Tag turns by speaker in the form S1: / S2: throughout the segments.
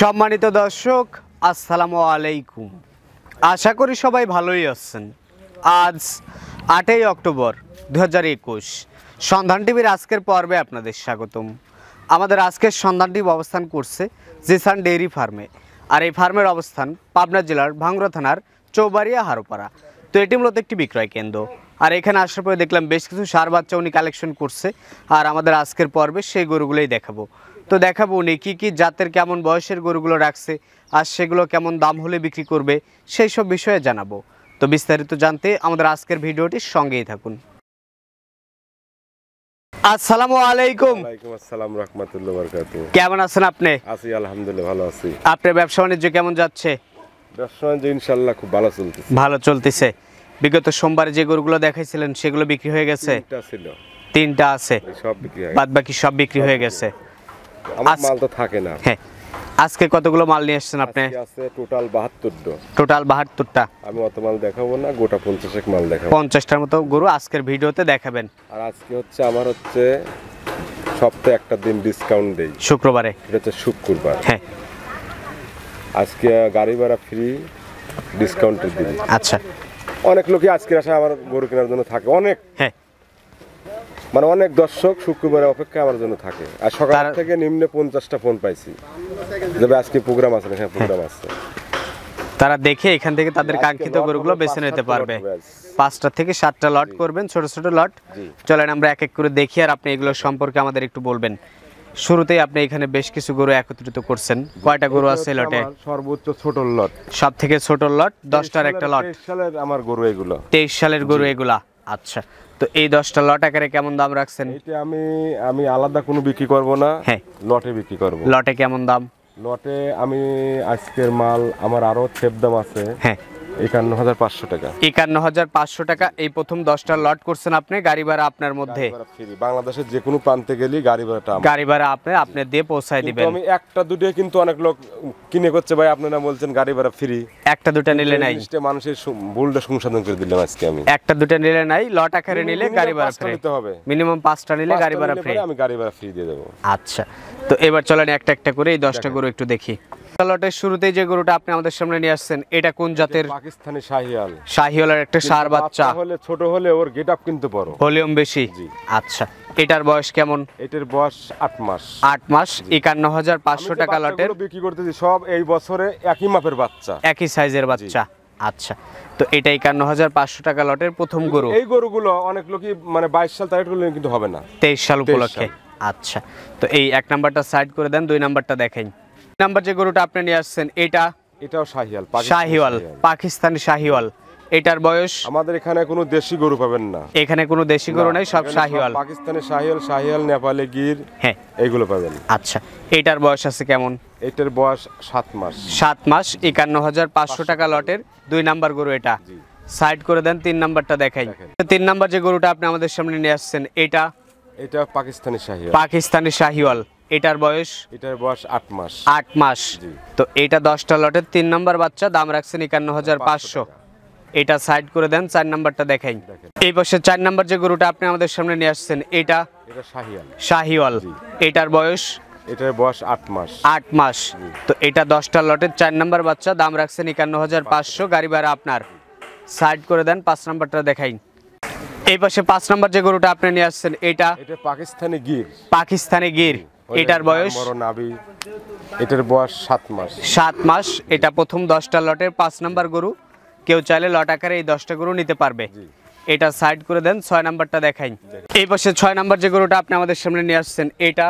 S1: সম্মানিত দর্শক আসসালামু আলাইকুম আশা করি সবাই ভালোই আছেন আজ আটই অক্টোবর দু হাজার একুশ সন্ধান টিভির আজকের পর্বে আপনাদের স্বাগতম আমাদের আজকের সন্ধান টিভি অবস্থান করছে জিসান ডেইরি ফার্মে আর এই ফার্মের অবস্থান পাবনা জেলার ভাঙ্গুরা থানার চৌবাড়িয়া হারোপাড়া তো এটি মূলত একটি বিক্রয় কেন্দ্র আর এখানে আসার পরে দেখলাম বেশ কিছু সার বাচ্চা উনি কালেকশন করছে আর আমাদের আজকের পর্বে সেই গরুগুলোই দেখাবো তো দেখাবো উনি কী কী জাতের কেমন বয়সের গরুগুলো রাখছে আর সেগুলো কেমন দাম হলে বিক্রি করবে সেই সব বিষয়ে জানাবো তো বিস্তারিত জানতে আমাদের আজকের ভিডিওটির সঙ্গেই থাকুন কেমন আছেন আপনি আপনার ব্যবসা বাণিজ্য কেমন যাচ্ছে ভালো চলতেছে বিগত সোমবারে যে গরুগুলো দেখাইছিলেন সেগুলো বিক্রি হয়ে গেছে তিনটা আছে বাদ বাকি সব বিক্রি হয়ে গেছে আমার মাল তো থাকে না হ্যাঁ আজকে কতগুলো মাল নিয়ে আসছেন আপনি আছে টোটাল 72টা টোটাল 72টা আমি অত মাল দেখাবো না গোটা 50 এক মাল দেখাবো 50টার মতো গরু আজকের ভিডিওতে দেখাবেন
S2: আর আজকে হচ্ছে আমার হচ্ছে সপ্তাহে একটা দিন ডিসকাউন্ট দেই শুক্রবারে এটা হচ্ছে শুক্রবার হ্যাঁ আজকে গাড়ি ভাড়া ফ্রি ডিসকাউন্ট দিই আচ্ছা অনেক লোকই আজকের আসে আমার গরু কেনার জন্য থাকে অনেক হ্যাঁ মানে অনেক দর্শক শুক্রবারে অপেক্ষা আমার জন্য থাকে আর সকাল থেকে নিম্নে পঞ্চাশটা ফোন পাইছি যে আজকে প্রোগ্রাম আছে হ্যাঁ প্রোগ্রাম আছে
S1: তারা দেখে এখান থেকে তাদের কাঙ্ক্ষিত গরুগুলো বেছে নিতে পারবে পাঁচটা থেকে সাতটা লট করবেন ছোট ছোট লট চলেন আমরা এক এক করে দেখি আর আপনি এগুলো সম্পর্কে আমাদের একটু বলবেন শুরুতেই আপনি এখানে বেশ কিছু গরু একত্রিত করছেন কয়টা গরু আছে লটে সর্বোচ্চ ছোট লট সব থেকে ছোট লট দশটার একটা লট
S2: সালের আমার গরু এগুলো
S1: তেইশ সালের গরু এগুলা আচ্ছা তো এই দশটা লট আকারে কেমন দাম রাখছেন এটা আমি আমি আলাদা কোনো বিক্রি করব না
S2: হ্যাঁ লটে বিক্রি করব লটে
S1: কেমন দাম লটে আমি
S2: আজকের মাল আমার আরো ছেপ দাম আছে হ্যাঁ গাড়ি ভাড়া একটা ফ্রি
S1: একটা নিলে নাই মানুষের ভুলটা সংশোধন করে আজকে আমি একটা নিলে নাই লট আকারে নিলে গাড়ি ভাড়া নিতে হবে মিনিমাম পাঁচটা নিলে গাড়ি ভাড়া ফ্রি গাড়ি ভাড়া ফ্রি দিয়ে দেবো আচ্ছা তো এবার চলেন একটা একটা করে এই দশটা গরু একটু দেখি লটের শুরুতেই যে গরুটা আপনি আমাদের সামনে নিয়ে আসছেন এটা কোন জাতের পাকিস্তানি শাহিয়াল শাহিয়ালের একটা সার বাচ্চা হলে ছোট হলে ওর গেট আপ কিন্তু বড় ভলিউম বেশি আচ্ছা এটার বয়স কেমন এটার বয়স আট মাস আট মাস একান্ন হাজার পাঁচশো টাকা লটের বিক্রি করতেছি সব এই বছরে একই মাপের বাচ্চা একই সাইজের বাচ্চা আচ্ছা তো এটা একান্ন হাজার পাঁচশো টাকা লটের প্রথম গরু এই
S2: গরুগুলো অনেক লোকই মানে বাইশ সাল তারিখ কিন্তু হবে না
S1: তেইশ সাল উপলক্ষে আচ্ছা তো এই এক নাম্বারটা সাইড করে দেন দুই নাম্বারটা দেখেন নাম্বার যে গরুটা আপনি নিয়ে আসছেন এটা এটাও শাহিওয়াল শাহিওয়াল পাকিস্তান শাহিওয়াল এটার বয়স আমাদের এখানে কোনো দেশি গরু পাবেন না এখানে কোনো দেশি গরু নাই সব শাহিওয়াল পাকিস্তানের শাহিওয়াল শাহিওয়াল
S2: নেপালে গির হ্যাঁ এগুলো পাবেন আচ্ছা
S1: এটার বয়স আছে কেমন এটার বয়স সাত মাস সাত মাস একান্ন হাজার পাঁচশো টাকা লটের দুই নাম্বার গরু এটা সাইড করে দেন তিন নাম্বারটা দেখাই তিন নাম্বার যে গরুটা আপনি আমাদের সামনে নিয়ে আসছেন এটা এটা পাকিস্তানি শাহিওয়াল পাকিস্তানি শাহিওয়াল এটার বয়স এটার বয়স আট মাস আট মাস তো এটা দশটা লটের তিন নম্বর বাচ্চা দাম রাখছেন একান্ন হাজার পাঁচশো এটা সাইড করে দেন চার নাম্বারটা দেখাই এই বসে চার নাম্বার যে গরুটা আপনি আমাদের সামনে নিয়ে আসছেন এটা শাহিওয়াল এটার বয়স এটার বয়স আট মাস আট মাস তো এটা দশটা লটের চার নাম্বার বাচ্চা দাম রাখছেন একান্ন হাজার পাঁচশো গাড়ি ভাড়া আপনার সাইড করে দেন পাঁচ নাম্বারটা দেখাই এই পাশে পাঁচ নাম্বার যে গরুটা আপনি নিয়ে আসছেন এটা এটা পাকিস্তানি গির পাকিস্তানি গির এটার বয়স
S2: এটার বয়স সাত মাস
S1: সাত মাস এটা প্রথম দশটা লটের পাঁচ নাম্বার গরু কেউ চাইলে লট আকারে এই দশটা গরু নিতে পারবে এটা সাইড করে দেন ছয় নাম্বারটা দেখাই এই পাশে ছয় নাম্বার যে গরুটা আপনি আমাদের সামনে নিয়ে আসছেন এটা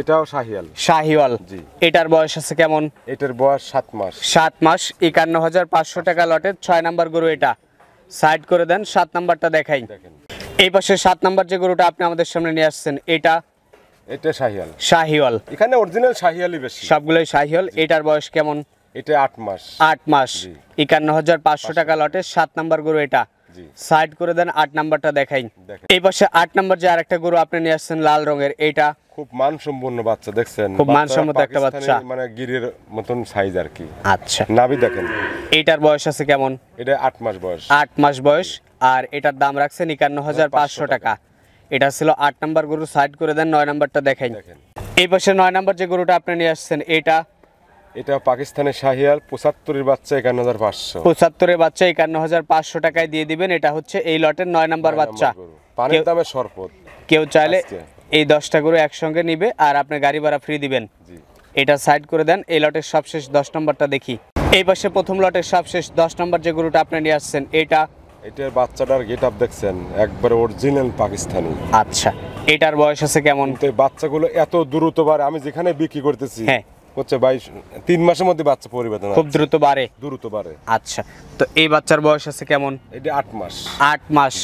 S1: এটাও শাহিওয়াল শাহিওয়াল জি এটার বয়স আছে কেমন এটার বয়স সাত মাস সাত মাস একান্ন হাজার পাঁচশো টাকা লটের ছয় নাম্বার গরু এটা সাইড করে দেন সাত নাম্বারটা দেখাই এই পাশে সাত নাম্বার যে গরুটা আপনি আমাদের সামনে নিয়ে আসছেন এটা এটা শাহিয়াল শাহিওয়াল এখানে অরিজিনাল শাহিয়ালই বেশি সবগুলোই শাহিয়াল এটার বয়স কেমন এটা আট মাস আট মাস একান্ন হাজার পাঁচশো টাকা লটে সাত নাম্বার গরু এটা সাইড করে দেন আট নাম্বারটা দেখাই এই পাশে আট নাম্বার যে আরেকটা গরু আপনি নিয়ে আসছেন লাল রঙের এটা
S2: খুব মানসম্পন্ন বাচ্চা দেখছেন খুব মানসম্মত একটা বাচ্চা মানে গিরের মতন সাইজ আর কি আচ্ছা নাভি দেখেন
S1: এটার বয়স আছে কেমন এটা আট মাস বয়স আট মাস বয়স আর এটার দাম রাখছেন একান্ন হাজার পাঁচশো টাকা এটা ছিল আট নাম্বার গরু সাইড করে দেন নয় নাম্বারটা দেখাই এই পাশে নয় নাম্বার যে গরুটা আপনি নিয়ে আসছেন এটা এটা পাকিস্তানের
S2: শাহিয়াল পঁচাত্তরের বাচ্চা একান্ন হাজার পাঁচশো
S1: পঁচাত্তরের বাচ্চা একান্ন হাজার পাঁচশো টাকায় দিয়ে দিবেন এটা হচ্ছে এই লটের নয় নাম্বার বাচ্চা পানির দামে সরপত কেউ চাইলে এই দশটা গরু একসঙ্গে নিবে আর আপনি গাড়ি ভাড়া ফ্রি দিবেন এটা সাইড করে দেন এই লটের সবশেষ দশ নম্বরটা দেখি এই পাশে প্রথম লটের সবশেষ দশ নম্বর যে গরুটা আপনি নিয়ে আসছেন এটা এটার বাচ্চাটার
S2: গেট আপ দেখছেন একবার অরিজিনাল পাকিস্তানি আচ্ছা
S1: এটার বয়স আছে কেমন তো বাচ্চাগুলো
S2: এত দ্রুতবার আমি যেখানে বিক্রি করতেছি হ্যাঁ হচ্ছে বাইশ তিন মাসের মধ্যে বাচ্চা পরিবর্তন
S1: খুব দ্রুত বাড়ে দ্রুত বাড়ে আচ্ছা তো এই বাচ্চার বয়স আছে কেমন এটা আট মাস আট মাস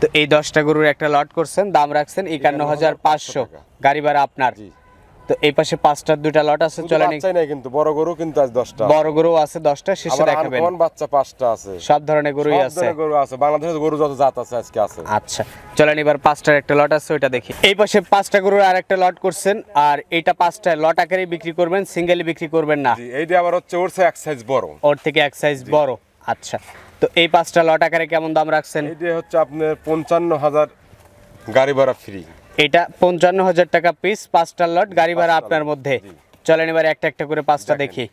S1: তো এই দশটা গরুর একটা লট করছেন দাম রাখছেন একান্ন হাজার পাঁচশো গাড়ি ভাড়া আপনার তো এই পাশে পাঁচটার দুইটা লট আছে
S2: বড় গরু কিন্তু বড়
S1: গরু আছে শেষে দেখাবেন বাচ্চা পাঁচটা আছে সব ধরনের গরুই আছে
S2: গরু আছে বাংলাদেশের
S1: গরু যত জাত আছে আজকে আছে আচ্ছা চলেন এবার পাঁচটার একটা লট আছে ওইটা দেখি এই পাশে পাঁচটা গরুর আর একটা লট করছেন আর এটা পাঁচটা লট আকারে বিক্রি করবেন সিঙ্গেলি বিক্রি করবেন না এইটা আবার হচ্ছে ওর এক সাইজ বড় ওর থেকে এক সাইজ বড় আচ্ছা তো এই পাঁচটা লট আকারে কেমন দাম রাখছেন এটা হচ্ছে আপনার পঞ্চান্ন হাজার গাড়ি ভাড়া ফ্রি এটা পঞ্চান্ন হাজার টাকা পিস পাঁচটা লট গাড়ি ভাড়া আপনার মধ্যে চলেন এবার একটা একটা করে পাঁচটা দেখি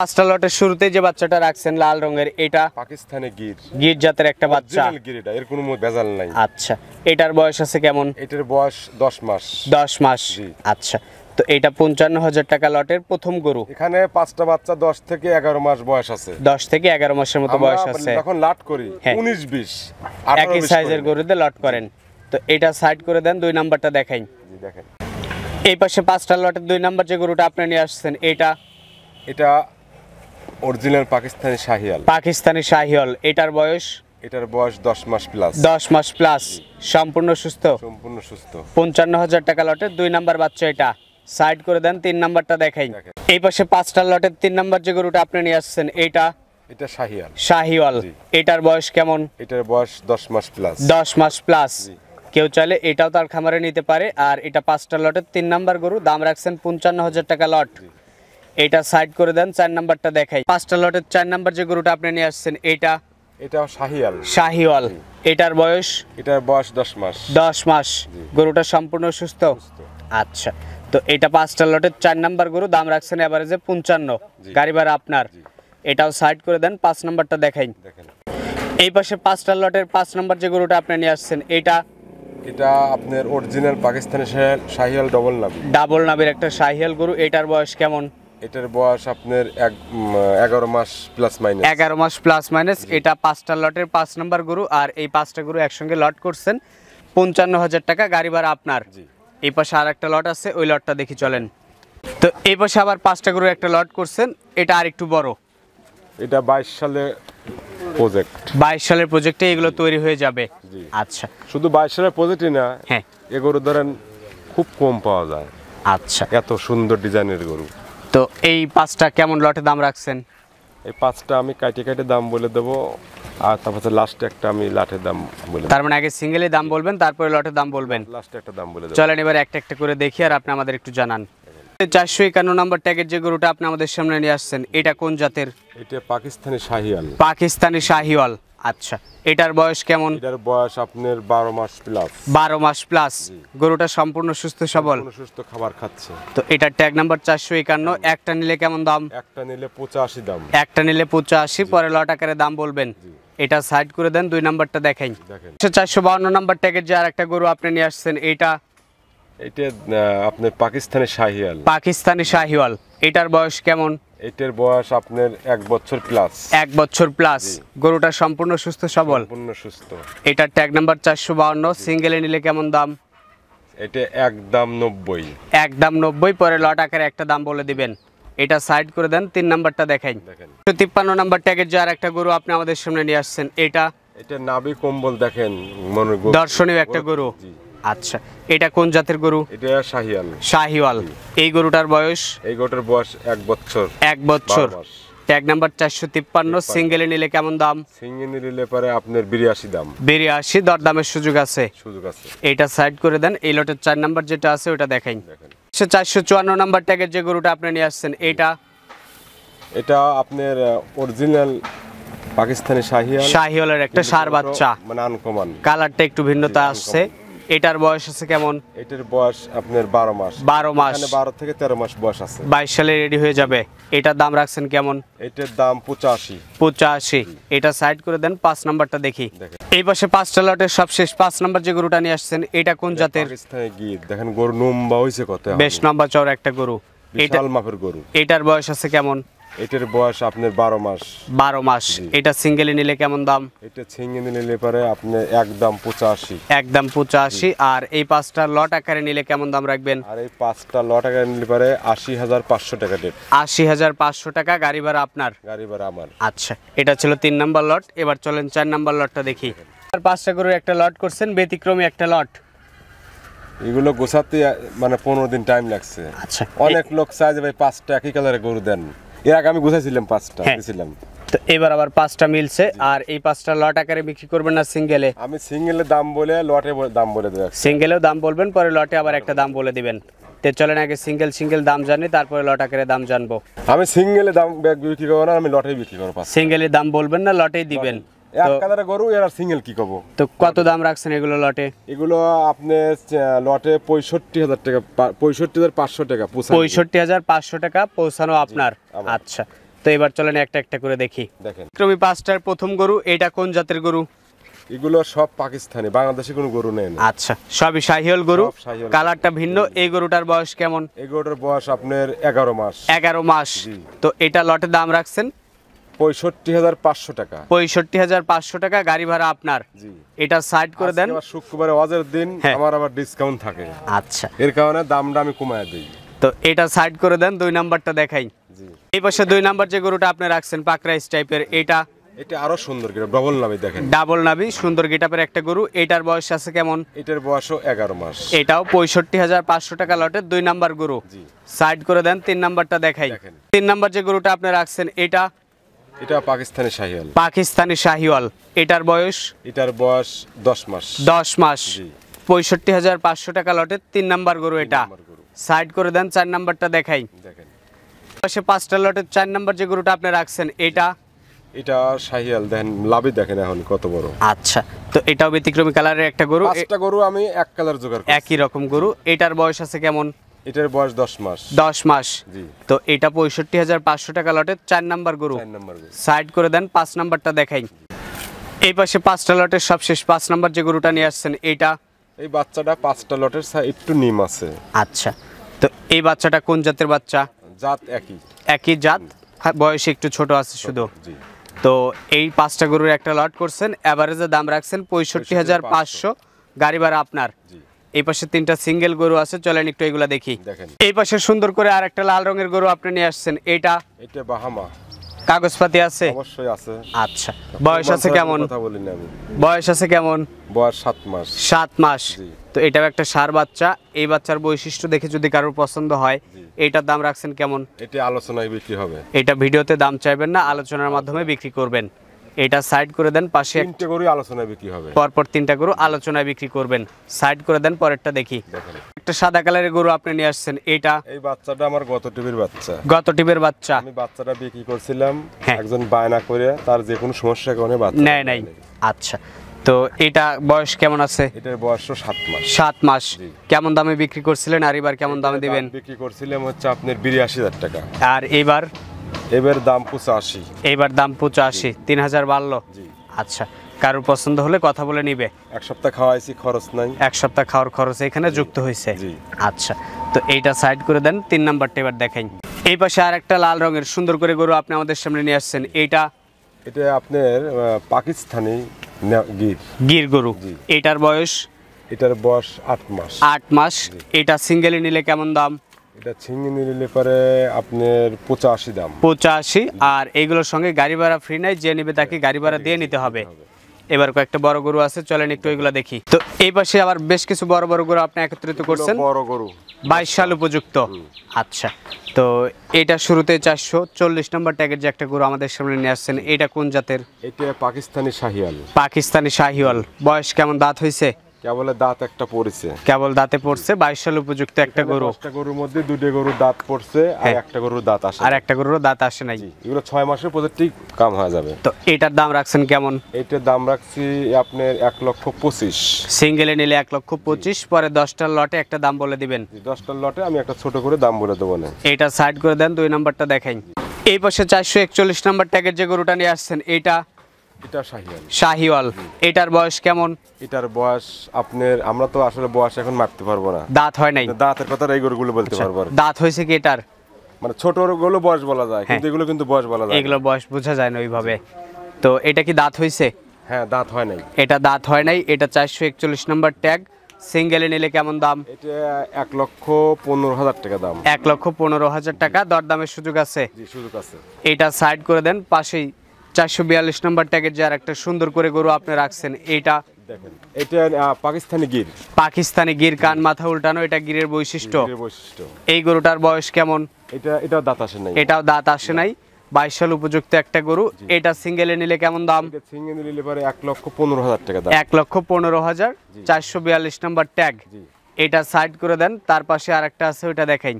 S1: পাঁচটা লটের শুরুতে যে বাচ্চাটা রাখছেন লাল রঙের এটা পাকিস্তানে গির গির জাতের একটা বাচ্চা এর কোনো ভেজাল নাই আচ্ছা এটার বয়স আছে কেমন এটার বয়স দশ মাস দশ মাস আচ্ছা তো এটা পঞ্চান্ন হাজার টাকা লটের প্রথম গরু এখানে পাঁচটা বাচ্চা দশ থেকে এগারো মাস বয়স আছে দশ থেকে এগারো মাসের মতো বয়স আছে এখন মানে লাট করি হ্যাঁ। উনিশ বিশ একই সাইজের গরুতে লট করেন তো এটা সাইড করে দেন দুই নাম্বারটা দেখাই দেখেন এই পাশে পাঁচটা লটের দুই নাম্বার যে গরুটা আপনি নিয়ে আসছেন এটা এটা অরিজিনাল পাকিস্তানি শাহিয়াল পাকিস্তানি শাহিয়াল এটার বয়স এটার বয়স 10 মাস প্লাস 10 মাস প্লাস সম্পূর্ণ সুস্থ
S2: সম্পূর্ণ সুস্থ
S1: 55000 টাকা লটের দুই নাম্বার বাচ্চা এটা সাইড করে দেন তিন নাম্বারটা দেখাই এই পাশে পাঁচটা লটের তিন নাম্বার যে গরুটা আপনি নিয়ে আসছেন এটা এটা শাহিয়াল শাহিওয়াল এটার বয়স কেমন এটার বয়স 10 মাস প্লাস 10 মাস প্লাস কেউ চাইলে এটাও তার খামারে নিতে পারে আর এটা পাঁচটা লটের তিন নাম্বার গরু দাম রাখছেন পঞ্চান্ন হাজার টাকা লট এটা সাইড করে দেন চার নাম্বারটা দেখাই পাঁচটা লটের চার নাম্বার যে গরুটা আপনি নিয়ে আসছেন এটা এটা শাহিওয়াল শাহিওয়াল এটার বয়স এটার বয়স দশ মাস দশ মাস গরুটা সম্পূর্ণ সুস্থ আচ্ছা তো এটা পাঁচটা লটের চার নাম্বার গরু দাম রাখছেন যে পঞ্চান্ন গাড়ি ভাড়া আপনার এটাও সাইড করে দেন পাঁচ নাম্বারটা দেখাই এই পাশে পাঁচটা লটের পাঁচ নাম্বার যে গরুটা আপনি নিয়ে আসছেন এটা এটা আপনার অরিজিনাল পাকিস্তানি শাহিয়াল ডবল নাবি ডাবল নাবির একটা শাহিয়াল গরু এটার বয়স কেমন এটার বয়স আপনার এক এগারো মাস প্লাস মাইনাস এগারো মাস প্লাস মাইনাস এটা পাঁচটা লটের পাঁচ নম্বর গরু আর এই পাঁচটা গরু একসঙ্গে লট করছেন পঞ্চান্ন হাজার টাকা গাড়ি ভাড়া আপনার এই পাশে আর একটা লট আছে ওই লটটা দেখি চলেন তো এই পাশে আবার পাঁচটা গরু একটা লট করছেন এটা আর একটু বড় এটা বাইশ সালে প্রজেক্ট 22 সালের প্রজেক্টে এগুলো তৈরি হয়ে যাবে আচ্ছা শুধু 22 সালের প্রজেক্টই না হ্যাঁ এগুলো ধরেন
S2: খুব কম পাওয়া যায় আচ্ছা এত সুন্দর ডিজাইনের গরু তো
S1: এই পাঁচটা কেমন লটে দাম রাখছেন এই পাঁচটা আমি কাটে কাটে দাম বলে দেব আর তারপরে লাস্টে একটা আমি লাটের দাম বলে তার মানে আগে সিঙ্গেলে দাম বলবেন তারপরে লটের দাম বলবেন লাস্টে একটা দাম বলে দেব চলেন এবার একটা একটা করে দেখি আর আপনি আমাদের একটু জানান চারশো একান্ন নম্বর ট্যাগের যে গরুটা আপনি আমাদের সামনে নিয়ে আসছেন এটা কোন জাতের এটা পাকিস্তানি শাহিওয়াল পাকিস্তানি শাহিওয়াল আচ্ছা এটার বয়স কেমন এটার বয়স আপনার বারো মাস প্লাস বারো মাস প্লাস গরুটা সম্পূর্ণ সুস্থ সবল সুস্থ খাবার খাচ্ছে তো এটার ট্যাগ নাম্বার চারশো একান্ন একটা নিলে কেমন দাম একটা নিলে পঁচাশি দাম একটা নিলে পঁচাশি পরে ল টাকার দাম বলবেন এটা সাইড করে দেন দুই নাম্বারটা দেখাই আচ্ছা, চারশো বাউন্ন নাম্বার ট্যাগের যে আর একটা গরু আপনি নিয়ে আসছেন এটা এটা
S2: আপনার পাকিস্তানের শাহিওয়াল
S1: পাকিস্তানি শাহিওয়াল এটার বয়স কেমন এটার বয়স আপনার এক বছর প্লাস এক বছর প্লাস গরুটা সম্পূর্ণ সুস্থ সবল সম্পূর্ণ সুস্থ এটার ট্যাগ নাম্বার চারশো বাউন্ন সিঙ্গেলে নিলে কেমন দাম
S2: এটা একদম নব্বই
S1: একদম নব্বই পরে লট আকারে একটা দাম বলে দিবেন এটা সাইড করে দেন তিন নাম্বারটা দেখাই তিপ্পান্ন নাম্বার ট্যাগের যার একটা গরু আপনি আমাদের সামনে নিয়ে আসছেন এটা এটা নাবি
S2: কম্বল দেখেন দর্শনীয় একটা
S1: গরু আচ্ছা এটা কোন জাতের গরু এটা শাহিওয়াল শাহিওয়াল এই গরুটার বয়স এই গরুটার বয়স এক বছর এক বছর ট্যাগ নাম্বার চারশো তিপ্পান্ন সিঙ্গেলে নিলে কেমন দাম
S2: সিঙ্গেল নিলে পরে আপনার বিরাশি দাম
S1: বিরাশি দর দামের সুযোগ আছে সুযোগ আছে এটা সাইড করে দেন এই লটের চার নাম্বার যেটা আছে ওটা দেখাই চারশো চুয়ান্ন নাম্বার ট্যাগের যে গরুটা আপনি নিয়ে আসছেন এটা এটা
S2: আপনার অরিজিনাল
S1: পাকিস্তানি শাহিওয়াল শাহিওয়ালের একটা সার বাচ্চা মানে আনকমন কালারটা একটু ভিন্নতা আসছে এটার বয়স আছে
S2: কেমন এটার বয়স আপনার বারো মাস বারো মাস বারো থেকে তেরো মাস বয়স আছে
S1: বাইশ সালে রেডি হয়ে যাবে এটার দাম রাখছেন কেমন এটার দাম পঁচাশি পঁচাশি এটা সাইড করে দেন পাঁচ নাম্বারটা দেখি এই পাশে পাঁচটা লটের সবশেষ পাঁচ নাম্বার যে গরুটা নিয়ে আসছেন এটা কোন জাতের দেখেন গরু নম্বা হয়েছে কত বেশ নম্বা চওড়া একটা গরু এটা মাপের গরু এটার বয়স আছে কেমন এটার বয়স আপনার বারো মাস বারো মাস এটা সিঙ্গেলে নিলে কেমন দাম এটা সিঙ্গেলে নিলে পরে আপনি একদম পঁচাশি একদম পঁচাশি আর এই পাঁচটা লট আকারে নিলে কেমন দাম রাখবেন আর এই পাঁচটা লট আকারে নিলে পরে আশি হাজার পাঁচশো টাকা ডেট আশি হাজার পাঁচশো টাকা গাড়ি ভাড়া আপনার গাড়ি ভাড়া আমার আচ্ছা এটা ছিল তিন নাম্বার লট এবার চলেন চার নাম্বার লটটা দেখি আর পাঁচটা গরুর একটা লট করছেন ব্যতিক্রমী একটা লট
S2: এগুলো গোছাতে মানে পনেরো দিন টাইম লাগছে আচ্ছা অনেক লোক চাই যে ভাই পাঁচটা একই কালারে গরু দেন এর আগে আমি গুছাইছিলাম পাঁচটা হ্যাঁ। দিছিলাম
S1: তো এবার আবার পাঁচটা মিলছে আর এই পাঁচটা লট আকারে বিক্রি করবেন না সিঙ্গেলে আমি সিঙ্গেলে দাম বলে লটে দাম বলে দেব সিঙ্গেলেও দাম বলবেন পরে লটে আবার একটা দাম বলে দিবেন তে চলেন আগে সিঙ্গেল সিঙ্গেল দাম জানি তারপরে লট আকারে দাম জানবো
S2: আমি সিঙ্গেলে দাম বিক্রি করবো না আমি লটে বিক্রি করবো
S1: সিঙ্গেলে দাম বলবেন না লটেই দিবেন কত দাম রাখছেন এগুলো লটে
S2: এগুলো আপনি লটে পঁয়ষট্টি হাজার টাকা
S1: পঁয়ষট্টি হাজার পাঁচশো টাকা পঁয়ষট্টি হাজার পাঁচশো টাকা পৌঁছানো আপনার আচ্ছা তো এবার একটা একটা করে দেখি পাঁচটার প্রথম গরু এটা কোন জাতের গরু এগুলো সব পাকিস্তানি বাংলাদেশে কোনো গরু নেই আচ্ছা সবই শাহিওল গরু কালারটা ভিন্ন এই গরুটার বয়স কেমন এই গরুটার বয়স আপনার এগারো মাস এগারো মাস তো এটা লটে দাম রাখছেন পঁয়ষট্টি হাজার পাঁচশো টাকা পঁয়ষট্টি হাজার পাঁচশো টাকা গাড়ি ভাড়া আপনার এটা সাইড করে দেন শুক্রবারে ওয়াজের দিন হ্যাঁ। আমার আবার ডিসকাউন্ট থাকে আচ্ছা এর কারণে দামটা আমি কমায় তো এটা সাইড করে দেন দুই নাম্বারটা দেখাই এই পাশে দুই নাম্বার যে গরুটা আপনি রাখছেন পাকরাইস টাইপের এটা
S2: এটা আরো সুন্দর গিটা ডাবল নাবি দেখেন
S1: ডাবল নাবি সুন্দর গেটাপের একটা গরু এটার বয়স আছে কেমন এটার বয়সও এগারো মাস এটাও পঁয়ষট্টি হাজার পাঁচশো টাকা লটের দুই নাম্বার গরু সাইড করে দেন তিন নাম্বারটা দেখাই তিন নাম্বার যে গরুটা আপনি রাখছেন এটা এটা পাকিস্তানি শাহিওয়াল পাকিস্তানি শাহিওয়াল এটার বয়স এটার বয়স দশ মাস দশ মাস পঁয়ষট্টি হাজার পাঁচশো টাকা লটে তিন নাম্বার গরু এটা সাইড করে দেন চার নাম্বারটা দেখাই দেখেন পাশে পাঁচটা লটের চার নাম্বার যে গরুটা আপনি রাখছেন এটা
S2: এটা শাহিয়াল দেন লাভই দেখেন এখন কত বড় আচ্ছা
S1: তো এটাও ব্যতিক্রমী কালারের একটা গরু পাঁচটা গরু আমি এক কালার জোগাড় একই রকম গরু এটার বয়স আছে কেমন এটার বয়স 10 মাস 10 মাস জি তো এটা 65500 টাকা লটে 4 নাম্বার গরু 4 নাম্বার গরু সাইড করে দেন 5 নাম্বারটা দেখাই এই পাশে পাঁচটা লটের সবশেষ 5 নাম্বার যে গরুটা নিয়ে আসছেন এটা এই বাচ্চাটা পাঁচটা লটের একটু নিম আছে আচ্ছা তো এই বাচ্চাটা কোন জাতের বাচ্চা জাত একই একই জাত হ্যাঁ, বয়সে একটু ছোট আছে শুধু জি তো এই পাঁচটা গরুর একটা লট করছেন এভারেজের দাম রাখছেন পঁয়ষট্টি হাজার পাঁচশো গাড়ি ভাড়া আপনার জি এই পাশে তিনটা সিঙ্গেল গরু আছে চলেন একটু এগুলা দেখি এই পাশে সুন্দর করে আর একটা লাল রঙের গরু আপনি নিয়ে আসছেন এটা এটা বাহামা কাগজপাতি আছে অবশ্যই আছে আচ্ছা বয়স আছে কেমন কথা বলিনি আমি বয়স আছে কেমন বয়স 7 মাস 7 মাস তো এটাও একটা সার বাচ্চা এই বাচ্চার বৈশিষ্ট্য দেখে যদি কারোর পছন্দ হয় এটার দাম রাখছেন কেমন এটা আলোচনায় বিক্রি হবে এটা ভিডিওতে দাম চাইবেন না আলোচনার মাধ্যমে বিক্রি করবেন এটা সাইড করে দেন পাশে তিনটা
S2: গরু আলোচনা বিক্রি হবে পরপর
S1: তিনটা গরু আলোচনা বিক্রি করবেন সাইড করে দেন পরেরটা দেখি একটা সাদা কালারের গরু আপনি নিয়ে আসছেন এটা
S2: এই বাচ্চাটা আমার গত টিভির বাচ্চা
S1: গত টিভির বাচ্চা আমি বাচ্চাটা বিক্রি করছিলাম হ্যাঁ। একজন বায়না করে তার যে কোনো সমস্যা কারণে বাচ্চা নেয় নাই আচ্ছা তো এটা বয়স কেমন আছে এটার বয়স তো সাত মাস সাত মাস কেমন দামে বিক্রি করছিলেন আর এবার কেমন দামে দিবেন বিক্রি করছিলাম হচ্ছে আপনার বিরাশি হাজার টাকা আর এবার এবার দাম পঁচাশি এবার দাম পঁচাশি তিন হাজার বাড়লো আচ্ছা কারোর পছন্দ হলে কথা বলে নিবে এক সপ্তাহ খাওয়াইছি খরচ নাই এক সপ্তাহ খাওয়ার খরচ এখানে যুক্ত হয়েছে আচ্ছা তো এইটা সাইড করে দেন তিন নাম্বারটা এবার দেখাই এই পাশে আর একটা লাল রঙের সুন্দর করে গরু আপনি আমাদের সামনে নিয়ে আসছেন এইটা এটা আপনার পাকিস্তানি গির গির গরু এটার বয়স এটার বয়স আট মাস আট মাস এটা সিঙ্গেলি নিলে কেমন দাম এটা
S2: ছিঙ্গি নিলে পরে আপনার পঁচাশি দাম
S1: পঁচাশি আর এইগুলোর সঙ্গে গাড়ি ভাড়া ফ্রি নাই যে নেবে তাকে গাড়ি ভাড়া দিয়ে নিতে হবে এবার কয়েকটা বড় গরু আছে চলেন একটু এগুলো দেখি তো এই পাশে আবার বেশ কিছু বড় বড় গরু আপনি একত্রিত করছেন বড় গরু বাইশ সাল উপযুক্ত আচ্ছা তো এটা শুরুতে চারশো চল্লিশ নম্বর ট্যাগের যে একটা গরু আমাদের সামনে নিয়ে আসছেন এটা কোন জাতের এটা পাকিস্তানি শাহিওয়াল পাকিস্তানি শাহিওয়াল বয়স কেমন দাঁত হয়েছে কেবল দাঁত একটা পড়েছে কেবল দাঁতে পড়ছে বাইশ সাল উপযুক্ত একটা গরু
S2: একটা গরুর মধ্যে দুটো গরুর দাঁত পড়ছে আর হ্যাঁ।
S1: একটা গরুর দাঁত আসে আর একটা গরুর দাঁত আসে নাই এগুলো ছয় মাসের প্রজেক্টই কাম হয়ে যাবে তো এটার দাম রাখছেন কেমন এটার দাম রাখছি আপনার এক লক্ষ পঁচিশ সিঙ্গেলে নিলে এক লক্ষ পঁচিশ পরে দশটার লটে একটা দাম বলে দিবেন দশটার লটে আমি একটা ছোট করে দাম বলে দেবো না এটা সাইড করে দেন দুই নাম্বারটা দেখাই এই পাশে চারশো একচল্লিশ নাম্বার ট্যাগের যে গরুটা নিয়ে আসছেন এটা এটা শাহিওয়াল শাহিওয়াল এটার বয়স কেমন এটার বয়স আপনার আমরা তো আসলে বয়স এখন মাপতে পারবো না দাঁত হয় নাই দাঁতের কথা
S2: এই গরুগুলো বলতে আচ্ছা, পারবো দাঁত
S1: হয়েছে কি এটার মানে ছোট গরুগুলো বয়স বলা যায় কিন্তু হ্যাঁ।
S2: এগুলো কিন্তু বয়স বলা যায় এগুলো
S1: বয়স বোঝা যায় না ওইভাবে তো এটা কি দাঁত হয়েছে হ্যাঁ দাঁত হয় নাই এটা দাঁত হয় নাই এটা চারশো একচল্লিশ নম্বর ট্যাগ সিঙ্গেলে নিলে কেমন দাম এক লক্ষ পনেরো হাজার টাকা দাম এক লক্ষ পনেরো হাজার টাকা দরদামের সুযোগ আছে সুযোগ আছে এটা সাইড করে দেন পাশেই চারশো বিয়াল্লিশ নম্বর ট্যাগের যার একটা সুন্দর করে গরু আপনি রাখছেন এটা পাকিস্তানি গির কান মাথা উল্টানো এটা গিরের বৈশিষ্ট্য এই গরুটার বয়স কেমন এটা এটাও দাঁত আসে এটাও দাঁত আসে নাই বাইশ সাল উপযুক্ত একটা গরু এটা সিঙ্গেলে নিলে কেমন দাম এক লক্ষ টাকা এক লক্ষ পনেরো হাজার চারশো বিয়াল্লিশ নম্বর ট্যাগ এটা সাইড করে দেন তার পাশে আর একটা আছে ওইটা দেখাই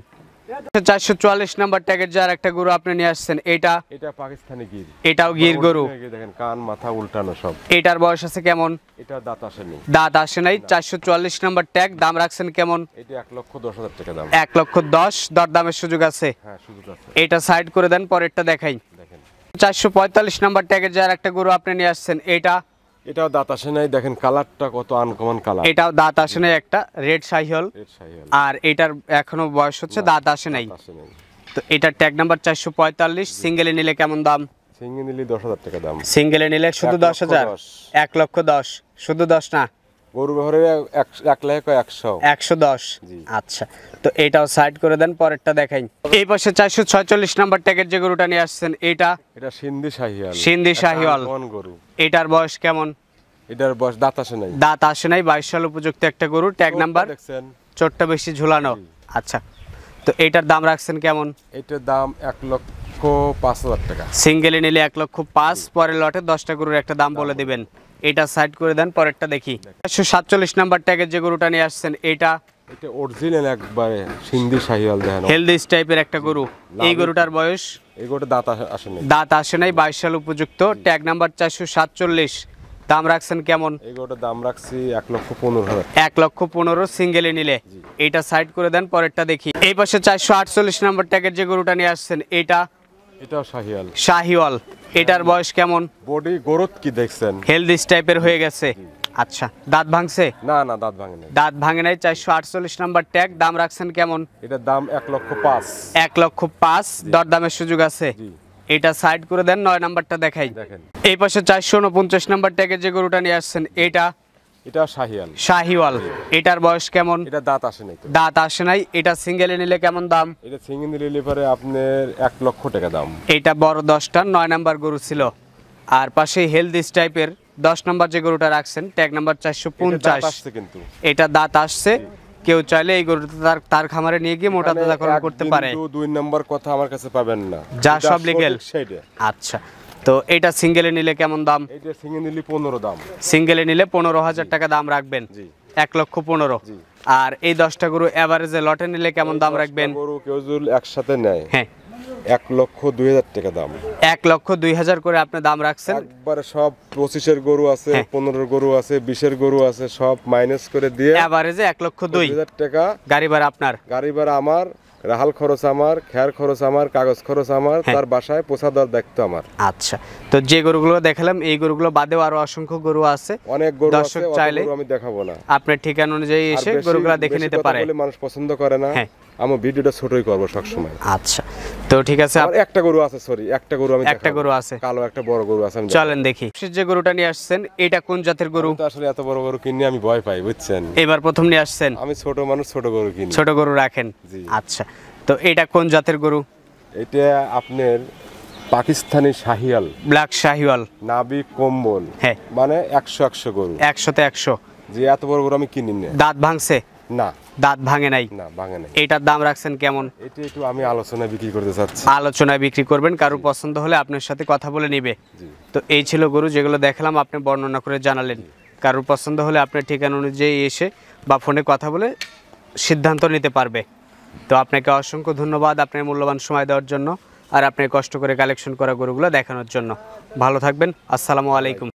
S1: চারশো চুয়াল্লিশ নাম্বার ট্যাগের যার একটা গরু আপনি নিয়ে আসছেন এটা এটা পাকিস্তানি গির
S2: এটাও গির গরু দেখেন কান মাথা উল্টানো সব
S1: এটার বয়স আছে কেমন এটা দাঁত আসেনি দাঁত আসে নাই চারশো চুয়াল্লিশ নাম্বার ট্যাগ দাম রাখছেন কেমন
S2: এটা এক লক্ষ দশ হাজার টাকা দাম
S1: এক লক্ষ দশ দর দামের হ্যাঁ, সুযোগ আছে এটা সাইড করে দেন পরেরটা দেখাই চারশো পঁয়তাল্লিশ নাম্বার ট্যাগের যার একটা গরু আপনি নিয়ে আসছেন এটা এটাও দাঁত আসে নাই দেখেন কালারটা কত আনকমন কালার এটাও দাঁত আসে নাই একটা রেড সাইহল আর এটার এখনো বয়স হচ্ছে দাঁত আসে নাই তো এটার ট্যাগ নাম্বার চারশো পঁয়তাল্লিশ সিঙ্গেলে নিলে কেমন দাম সিঙ্গেলে নিলে দশ হাজার টাকা দাম সিঙ্গেলে নিলে শুধু দশ হাজার এক লক্ষ দশ শুধু দশ না গরু ব্যবহারে এক লাখ একশো একশো দশ আচ্ছা তো এটাও সাইড করে দেন পরেরটা দেখাই এই পাশে চারশো ছয়চল্লিশ নম্বর ট্যাগের যে গরুটা নিয়ে আসছেন এটা এটা সিন্ধি শাহিওয়াল সিন্ধি শাহিওয়াল গরু এটার বয়স কেমন এটার বয়স দাঁত আসে নাই দাঁত আসে নাই বাইশ সাল উপযুক্ত একটা গরু ট্যাগ নাম্বার চোরটা বেশি ঝুলানো আচ্ছা তো এটার দাম রাখছেন কেমন এটার দাম এক লক্ষ পাঁচ হাজার টাকা সিঙ্গেলে নিলে এক লক্ষ পাঁচ পরের লটে দশটা গরুর একটা দাম বলে দেবেন এটা সাইড করে দেন পরেরটা দেখি একশো সাতচল্লিশ নাম্বার ট্যাগের যে গরুটা নিয়ে আসছেন এটা টাইপের একটা গরু এই গরুটার বয়স এই দাঁত দাঁত আসে নাই বাইশ সাল উপযুক্ত নাম্বার চারশো সাতচল্লিশ দাম রাখছেন কেমন এই দাম রাখছি এক
S2: লক্ষ পনেরো
S1: এক লক্ষ পনেরো সিঙ্গেলে নিলে সাইড করে দেন পরেরটা দেখি এই পাশে চারশো আটচল্লিশ নাম্বার ট্যাগের যে গরুটা নিয়ে আসছেন এটা এটা শাহিওয়াল শাহিওয়াল এটার বয়স কেমন বডি গ্রোথ কি দেখছেন টাইপের হয়ে গেছে আচ্ছা দাঁত ভাঙছে না না দাঁত ভাঙে নাই দাঁত ভাঙে নাই চারশো আটচল্লিশ নাম্বার ট্যাগ দাম রাখছেন কেমন এটার দাম এক লক্ষ পাঁচ এক লক্ষ পাঁচ দরদামের সুযোগ আছে এটা সাইড করে দেন নয় নাম্বারটা দেখাই দেখেন এই পাশে চারশো উনপঞ্চাশ নাম্বার ট্যাগের যে গরুটা নিয়ে আসছেন এটা এটা শাহিওয়াল শাহিওয়াল এটার বয়স কেমন এটা দাঁত আসে নাই দাঁত আসে নাই এটা সিঙ্গেলে নিলে কেমন দাম এটা সিঙ্গেল নিলে পরে আপনার এক লক্ষ টাকা দাম এটা বড় দশটা নয় নাম্বার গরু ছিল আর পাশে হেলদিস টাইপের দশ নম্বর যে গরুটা রাখছেন ট্যাগ নাম্বার চারশো পঞ্চাশ আসছে কিন্তু এটা দাঁত আসছে কেউ চাইলে এই গরুটা তার তার খামারে নিয়ে গিয়ে মোটা মানে তাজাকরণ করতে পারে
S2: দুই নম্বর কথা আমার কাছে পাবেন না যা সব লিগেল
S1: আচ্ছা তো এটা সিঙ্গেলে নিলে কেমন দাম এটা সিঙ্গেল নিলে পনেরো দাম সিঙ্গেলে নিলে পনেরো হাজার টাকা দাম রাখবেন এক লক্ষ পনেরো আর এই দশটা গরু এভারেজে লটে নিলে কেমন দাম রাখবেন
S2: গরু কেউ জুল একসাথে নেয় হ্যাঁ এক লক্ষ দুই হাজার টাকা দাম
S1: এক লক্ষ দুই হাজার করে আপনি দাম রাখছেন একবার সব পঁচিশের গরু আছে হ্যাঁ। পনেরো গরু আছে
S2: বিশের গরু আছে সব মাইনাস করে দিয়ে এভারেজে এক লক্ষ দুই হাজার
S1: টাকা গাড়ি ভাড়া আপনার
S2: গাড়ি ভাড়া আমার রাহাল খরচ আমার খ্যার খরচ আমার কাগজ খরচ আমার হ্যাঁ। তার বাসায় পোষা দল দেখতো
S1: আমার আচ্ছা তো যে গরুগুলো দেখালাম এই গরুগুলো বাদেও আরো অসংখ্য গরু আছে অনেক গরু দর্শক চাইলে আমি দেখাবো না আপনার ঠিকানা অনুযায়ী এসে গরুগুলো দেখে নিতে পারে
S2: মানুষ পছন্দ করে না হ্যাঁ। আমার ভিডিওটা ছোটই করবো সবসময় আচ্ছা তো ঠিক আছে একটা গরু আছে সরি একটা গরু আমি একটা গরু আছে কালো একটা বড় গরু আছে চলেন
S1: দেখি যে গরুটা নিয়ে আসছেন এটা কোন জাতের গরু আসলে এত বড় গরু কিনে আমি ভয় পাই বুঝছেন এবার প্রথম নিয়ে আসছেন আমি ছোট মানুষ ছোট গরু কিনি ছোট গরু রাখেন আচ্ছা তো এটা কোন জাতের গরু এটা আপনার পাকিস্তানি
S2: শাহিয়াল ব্ল্যাক শাহিয়াল নাবি কম্বল হ্যাঁ মানে একশো একশো গরু একশোতে
S1: একশো যে এত বড় গরু আমি কিনি না দাঁত ভাঙছে না দাঁত ভাঙে নাই না ভাঙে নাই এটার দাম রাখছেন কেমন একটু আমি আলোচনায় বিক্রি করতে চাচ্ছি আলোচনায় বিক্রি করবেন কারোর পছন্দ হলে আপনার সাথে কথা বলে নিবে তো এই ছিল গরু যেগুলো দেখলাম আপনি বর্ণনা করে জানালেন কারোর পছন্দ হলে আপনার ঠিকানা অনুযায়ী এসে বা ফোনে কথা বলে সিদ্ধান্ত নিতে পারবে তো আপনাকে অসংখ্য ধন্যবাদ আপনার মূল্যবান সময় দেওয়ার জন্য আর আপনার কষ্ট করে কালেকশন করা গরুগুলো দেখানোর জন্য ভালো থাকবেন আসসালামু আলাইকুম